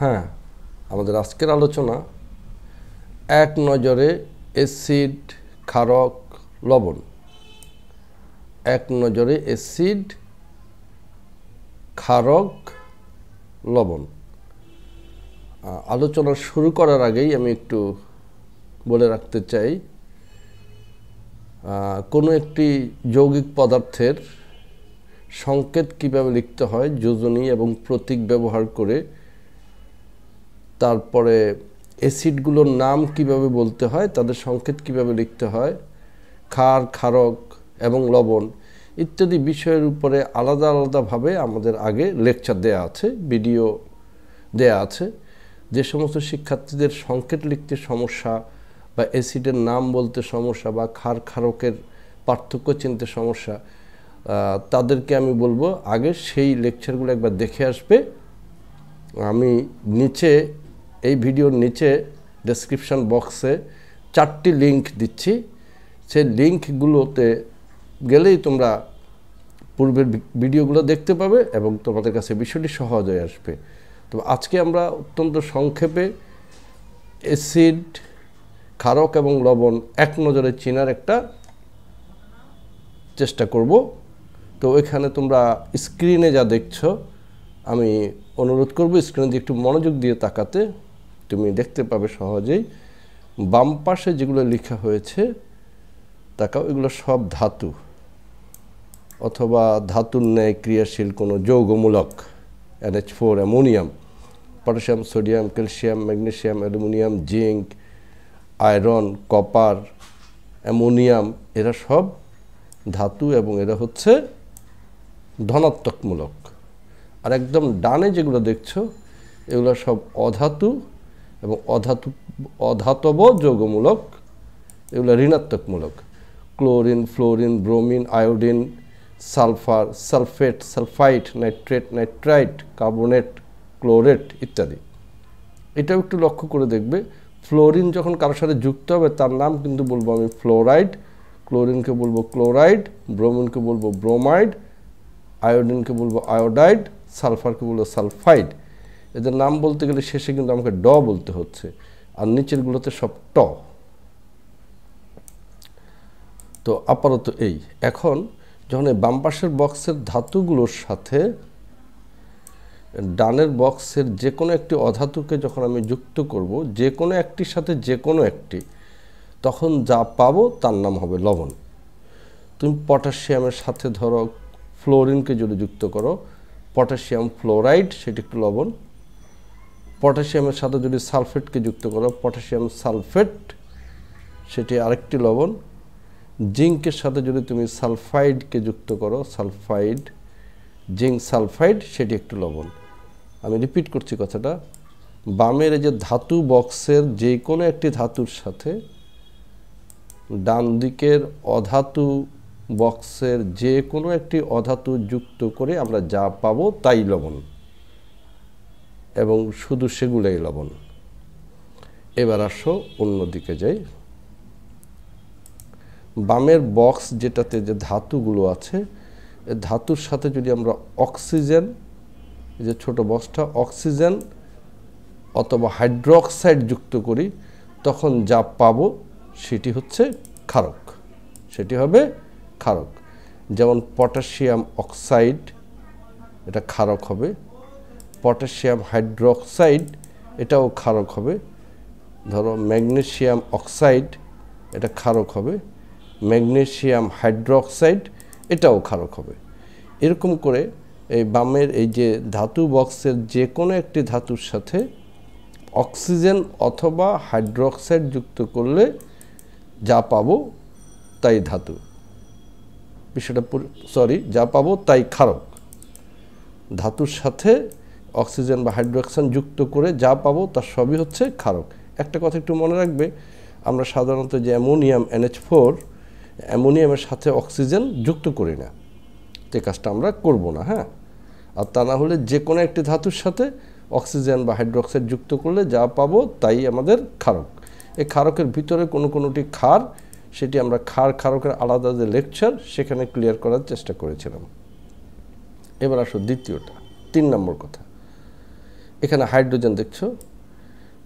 হ্যাঁ আমাদের আজকের আলোচনা এক নজরে অ্যাসিড ক্ষারক লবণ এক নজরে অ্যাসিড ক্ষারক লবণ আলোচনা শুরু করার আগেই আমি একটু বলে রাখতে চাই কোনো একটি যৌগিক পদার্থের সংকেত কীভাবে লিখতে হয় যোজনী এবং প্রতীক ব্যবহার করে তারপরে অ্যাসিডগুলোর নাম কিভাবে বলতে হয় তাদের সংকেত কিভাবে লিখতে হয় ক্ষার ক্ষারক এবং লবণ ইত্যাদি বিষয়ের উপরে আলাদা আলাদাভাবে আমাদের আগে লেকচার দেয়া আছে ভিডিও দেয়া আছে যে সমস্ত শিক্ষার্থীদের সংকেত লিখতে সমস্যা বা অ্যাসিডের নাম বলতে সমস্যা বা ক্ষার ক্ষারকের পার্থক্য চিনতে সমস্যা তাদেরকে আমি বলবো আগে সেই লেকচারগুলো একবার দেখে আসবে আমি নিচে এই ভিডিওর নিচে ডেসক্রিপশন বক্সে চারটি লিংক দিচ্ছি সেই লিঙ্কগুলোতে গেলেই তোমরা পূর্বের ভিডিওগুলো দেখতে পাবে এবং তোমাদের কাছে বিষয়টি সহজ হয়ে আসবে তো আজকে আমরা অত্যন্ত সংক্ষেপে অ্যাসিড ক্ষারক এবং লবণ এক নজরে চিনার একটা চেষ্টা করব তো এখানে তোমরা স্ক্রিনে যা দেখছো আমি অনুরোধ করব স্ক্রিনে একটু মনোযোগ দিয়ে তাকাতে তুমি দেখতে পাবে সহজেই বাম পাশে যেগুলো লেখা হয়েছে তাকাও এগুলো সব ধাতু অথবা ধাতুর ন্যায় ক্রিয়াশীল কোনো যৌগমূলক NH four ammonium potassium sodium calcium magnesium aluminium zinc iron copper ammonium এরা সব ধাতু এবং এরা হচ্ছে ধনাত্মকমূলক আর একদম ডানে যেগুলো দেখছো এগুলো সব অধাতু এবং অধাতু অধাতব যৌগমূলক এগুলো ঋণাত্মকমূলক chlorine fluorine bromine iodine sulphur sulphate sulphite nitrate nitrite carbonate chlorate ইত্যাদি এটাও একটু লক্ষ্য করে দেখবে ফ্লোরিন যখন কারোর সাথে যুক্ত হবে তার নাম কিন্তু বলবো আমি ফ্লোরাইড ক্লোরিনকে বলবো ক্লোরাইড ব্রোমিনকে বলবো ব্রোমাইড আয়োডিনকে বলবো আয়োডাইড সালফারকে বলবো সালফাইড এদের নাম বলতে গেলে শেষে কিন্তু আমাকে ড বলতে হচ্ছে আর নিচেরগুলোতে সব ট তো আপাতত এই এখন যখন এই বাম পাশের বক্সের ধাতুগুলোর সাথে ডানের বক্সের যে কোনো একটি অধাতুকে যখন আমি যুক্ত করব যে কোনো একটির সাথে যে কোনো একটি তখন যা পাবো তার নাম হবে লবণ তুমি পটাশিয়ামের সাথে ধরো ফ্লোরিনকে যদি যুক্ত করো পটাশিয়াম ফ্লোরাইড সেটি একটু লবণ পটাশিয়ামের সাথে যদি সালফেটকে যুক্ত করো পটাশিয়াম সালফেট সেটি আরেকটি লবণ জিঙ্কের সাথে যদি তুমি সালফাইডকে যুক্ত করো সালফাইড জিঙ্ক সালফাইড সেটি একটি লবণ আমি রিপিট করছি কথাটা বামের এই যে ধাতু বক্সের যে কোনো একটি ধাতুর সাথে ডান দিকের অধাতু বক্সের যে কোনো একটি অধাতু যুক্ত করে আমরা যা পাবো তাই লবণ এবং শুধু সেগুলোই লবণ এবার আসো অন্যদিকে যাই বামের বক্স যেটাতে যে ধাতুগুলো আছে ধাতুর সাথে যদি আমরা অক্সিজেন যে ছোট বক্সটা অক্সিজেন অথবা হাইড্রোক্সাইড যুক্ত করি তখন যা পাব সেটি হচ্ছে ক্ষারক সেটি হবে ক্ষারক যেমন পটাশিয়াম অক্সাইড এটা ক্ষারক হবে পটাশিয়াম হাইড্রোক্সাইড এটাও ক্ষারক হবে ধরো ম্যাগনেশিয়াম অক্সাইড এটা ক্ষারক হবে ম্যাগনেশিয়াম হাইড্রোক্সাইড এটাও ক্ষারক হবে এরকম করে এই বামের এই যে ধাতু বক্সের যে কোনো একটি ধাতুর সাথে অক্সিজেন অথবা হাইড্রোক্সাইড যুক্ত করলে যা পাবো তাই ধাতু বিষয়টা সরি যা পাবো তাই ক্ষারক ধাতুর সাথে অক্সিজেন বা হাইড্রোক্সান যুক্ত করে যা পাবো তার সবই হচ্ছে ক্ষারক একটা কথা একটু মনে রাখবে আমরা সাধারণত যে অ্যামোনিয়াম এনএচ ফোর অ্যামোনিয়ামের সাথে অক্সিজেন যুক্ত করি না তে কাজটা আমরা করব না হ্যাঁ আর তা না হলে যে কোনো একটি ধাতুর সাথে অক্সিজেন বা হাইড্রোক্সাইড যুক্ত করলে যা পাবো তাই আমাদের ক্ষারক এই ক্ষারকের ভিতরে কোনো কোনোটি ক্ষার সেটি আমরা খার ক্ষারকের আলাদা যে লেকচার সেখানে ক্লিয়ার করার চেষ্টা করেছিলাম এবার আসো দ্বিতীয়টা তিন নম্বর কথা এখানে হাইড্রোজেন দেখছো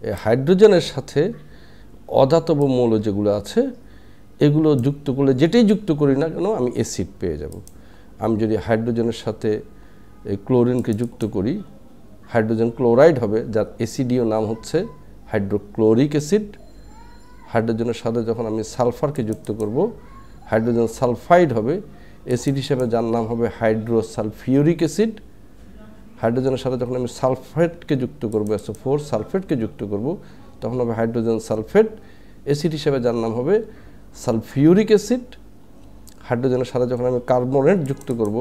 এই হাইড্রোজেনের সাথে অধাতব মৌল যেগুলো আছে এগুলো যুক্ত করলে যেটাই যুক্ত করি না কেন আমি অ্যাসিড পেয়ে যাব আমি যদি হাইড্রোজেনের সাথে এই ক্লোরিনকে যুক্ত করি হাইড্রোজেন ক্লোরাইড হবে যার এসিডিও নাম হচ্ছে হাইড্রোক্লোরিক অ্যাসিড হাইড্রোজেনের সাথে যখন আমি সালফারকে যুক্ত করব হাইড্রোজেন সালফাইড হবে অ্যাসিড হিসেবে যার নাম হবে হাইড্রোসালফিউরিক অ্যাসিড হাইড্রোজেনের সাথে যখন আমি সালফেটকে যুক্ত করবো এসো ফোর সালফেটকে যুক্ত করব তখন হবে হাইড্রোজেন সালফেট অ্যাসিড হিসেবে যার নাম হবে সালফিউরিক অ্যাসিড হাইড্রোজেনের সাথে যখন আমি কার্বনেট যুক্ত করব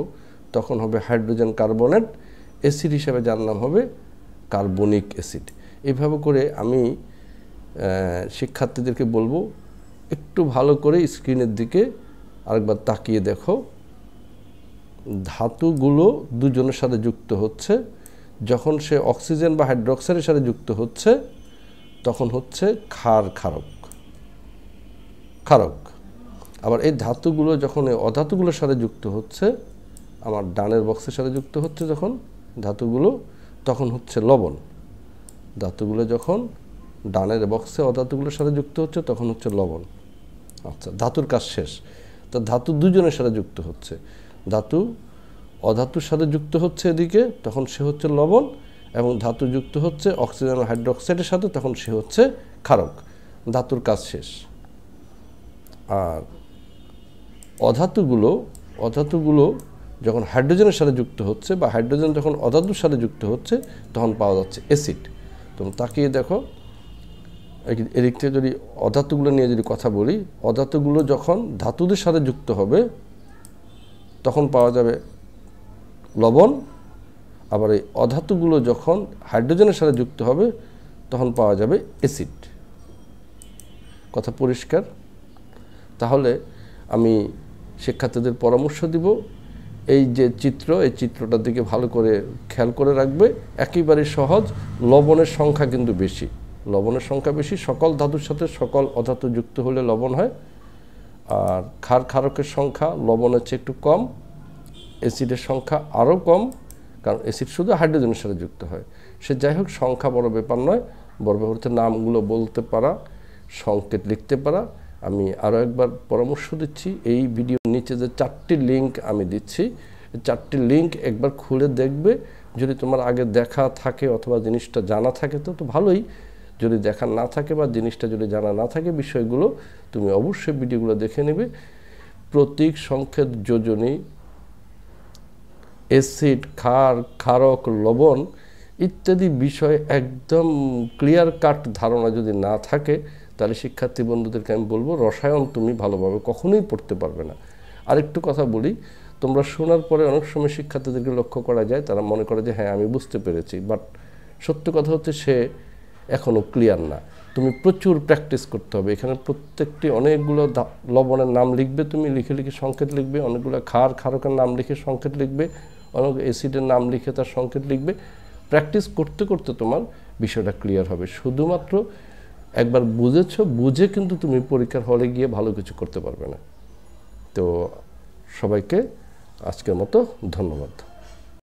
তখন হবে হাইড্রোজেন কার্বনেট অ্যাসিড হিসেবে যার নাম হবে কার্বনিক অ্যাসিড এভাবে করে আমি শিক্ষার্থীদেরকে বলবো একটু ভালো করে স্ক্রিনের দিকে আরেকবার তাকিয়ে দেখো ধাতুগুলো দুজনের সাথে যুক্ত হচ্ছে যখন সে অক্সিজেন বা হাইড্রোক্সাইডের সাথে যুক্ত হচ্ছে তখন হচ্ছে ক্ষার ক্ষারক ক্ষারক আবার এই ধাতুগুলো যখন এই অধাতুগুলোর সাথে যুক্ত হচ্ছে আমার ডানের বক্সের সাথে যুক্ত হচ্ছে যখন ধাতুগুলো তখন হচ্ছে লবণ ধাতুগুলো যখন ডানের বক্সে অধাতুগুলোর সাথে যুক্ত হচ্ছে তখন হচ্ছে লবণ আচ্ছা ধাতুর কাজ শেষ তা ধাতু দুজনের সাথে যুক্ত হচ্ছে ধাতু অধাতুর সাথে যুক্ত হচ্ছে এদিকে তখন সে হচ্ছে লবণ এবং ধাতু যুক্ত হচ্ছে অক্সিজেন হাইড্রোক্সাইডের সাথে তখন সে হচ্ছে ক্ষারক ধাতুর কাজ শেষ আর অধাতুগুলো অধাতুগুলো যখন হাইড্রোজেনের সাথে যুক্ত হচ্ছে বা হাইড্রোজেন যখন অধাতুর সাথে যুক্ত হচ্ছে তখন পাওয়া যাচ্ছে অ্যাসিড তো তাকিয়ে দেখো এদিক থেকে যদি অধাতুগুলো নিয়ে যদি কথা বলি অধাতুগুলো যখন ধাতুদের সাথে যুক্ত হবে তখন পাওয়া যাবে লবণ আবার এই অধাতুগুলো যখন হাইড্রোজেনের সাথে যুক্ত হবে তখন পাওয়া যাবে অ্যাসিড কথা পরিষ্কার তাহলে আমি শিক্ষার্থীদের পরামর্শ দিব এই যে চিত্র এই চিত্রটার দিকে ভালো করে খেয়াল করে রাখবে একেবারে সহজ লবণের সংখ্যা কিন্তু বেশি লবণের সংখ্যা বেশি সকল ধাতুর সাথে সকল অধাতু যুক্ত হলে লবণ হয় আর ক্ষার ক্ষারকের সংখ্যা লবণের চেয়ে একটু কম অ্যাসিডের সংখ্যা আরও কম কারণ অ্যাসিড শুধু হাইড্রোজেনের সাথে যুক্ত হয় সে যাই হোক সংখ্যা বড় ব্যাপার নয় বড় ব্যাপার নামগুলো বলতে পারা সংকেত লিখতে পারা আমি আরও একবার পরামর্শ দিচ্ছি এই ভিডিও নিচে যে চারটি লিঙ্ক আমি দিচ্ছি চারটি লিঙ্ক একবার খুলে দেখবে যদি তোমার আগে দেখা থাকে অথবা জিনিসটা জানা থাকে তো তো ভালোই যদি দেখা না থাকে বা জিনিসটা যদি জানা না থাকে বিষয়গুলো তুমি অবশ্যই ভিডিওগুলো দেখে নেবে প্রতীক সংক্ষেপ যোজনী অ্যাসিড ক্ষার ক্ষারক লবণ ইত্যাদি বিষয় একদম ক্লিয়ার কাট ধারণা যদি না থাকে তাহলে শিক্ষার্থী বন্ধুদেরকে আমি বলবো রসায়ন তুমি ভালোভাবে কখনোই পড়তে পারবে না আরেকটু কথা বলি তোমরা শোনার পরে অনেক সময় শিক্ষার্থীদেরকে লক্ষ্য করা যায় তারা মনে করে যে হ্যাঁ আমি বুঝতে পেরেছি বাট সত্য কথা হচ্ছে সে এখনও ক্লিয়ার না তুমি প্রচুর প্র্যাকটিস করতে হবে এখানে প্রত্যেকটি অনেকগুলো লবণের নাম লিখবে তুমি লিখে লিখে সংকেত লিখবে অনেকগুলো খার খারকের নাম লিখে সংকেত লিখবে অনেক অ্যাসিডের নাম লিখে তার সংকেত লিখবে প্র্যাকটিস করতে করতে তোমার বিষয়টা ক্লিয়ার হবে শুধুমাত্র একবার বুঝেছ বুঝে কিন্তু তুমি পরীক্ষার হলে গিয়ে ভালো কিছু করতে পারবে না তো সবাইকে আজকের মতো ধন্যবাদ